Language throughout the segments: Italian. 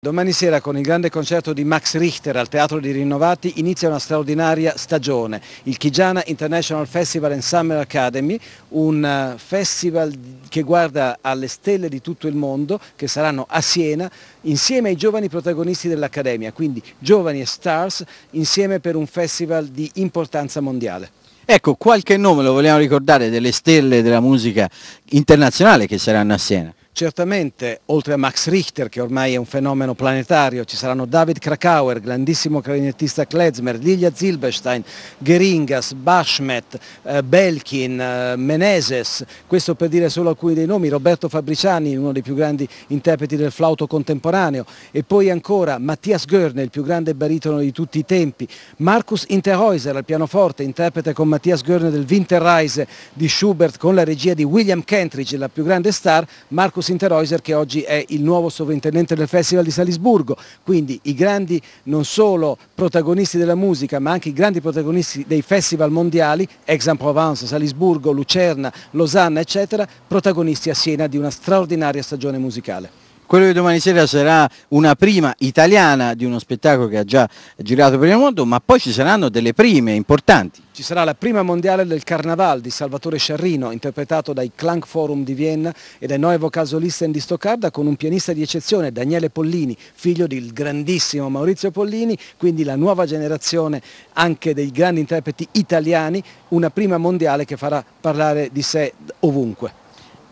Domani sera con il grande concerto di Max Richter al Teatro di Rinnovati inizia una straordinaria stagione, il Chigiana International Festival and Summer Academy, un eh, festival che guarda alle stelle di tutto il mondo che saranno a Siena insieme ai giovani protagonisti dell'Accademia, quindi giovani e stars insieme per un festival di importanza mondiale. Ecco, qualche nome lo vogliamo ricordare delle stelle della musica internazionale che saranno a Siena. Certamente, oltre a Max Richter, che ormai è un fenomeno planetario, ci saranno David Krakauer, grandissimo clarinettista Klezmer, Lilia Zilberstein, Geringas, Bashmet, eh, Belkin, eh, Meneses, questo per dire solo alcuni dei nomi, Roberto Fabriciani, uno dei più grandi interpreti del flauto contemporaneo, e poi ancora Mattias Görne, il più grande baritono di tutti i tempi, Marcus Interhäuser al pianoforte, interprete con Mattias Görne del Winterreise di Schubert, con la regia di William Kentridge, la più grande star, Marcus Sinteroiser che oggi è il nuovo sovrintendente del Festival di Salisburgo, quindi i grandi non solo protagonisti della musica ma anche i grandi protagonisti dei festival mondiali, Aix-en-Provence, Salisburgo, Lucerna, Losanna eccetera, protagonisti a Siena di una straordinaria stagione musicale. Quello di domani sera sarà una prima italiana di uno spettacolo che ha già girato per il mondo, ma poi ci saranno delle prime importanti. Ci sarà la prima mondiale del Carnaval di Salvatore Sciarrino, interpretato dai Clank Forum di Vienna e dai Nuovo Casolisten di Stoccarda con un pianista di eccezione, Daniele Pollini, figlio del grandissimo Maurizio Pollini, quindi la nuova generazione anche dei grandi interpreti italiani, una prima mondiale che farà parlare di sé ovunque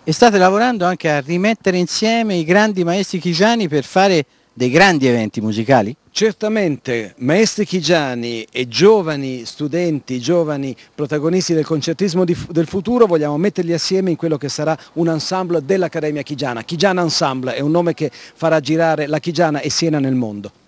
e state lavorando anche a rimettere insieme i grandi maestri chigiani per fare dei grandi eventi musicali? Certamente, maestri chigiani e giovani studenti, giovani protagonisti del concertismo di, del futuro vogliamo metterli assieme in quello che sarà un ensemble dell'Accademia Chigiana. Chigiana Ensemble è un nome che farà girare la Chigiana e Siena nel mondo.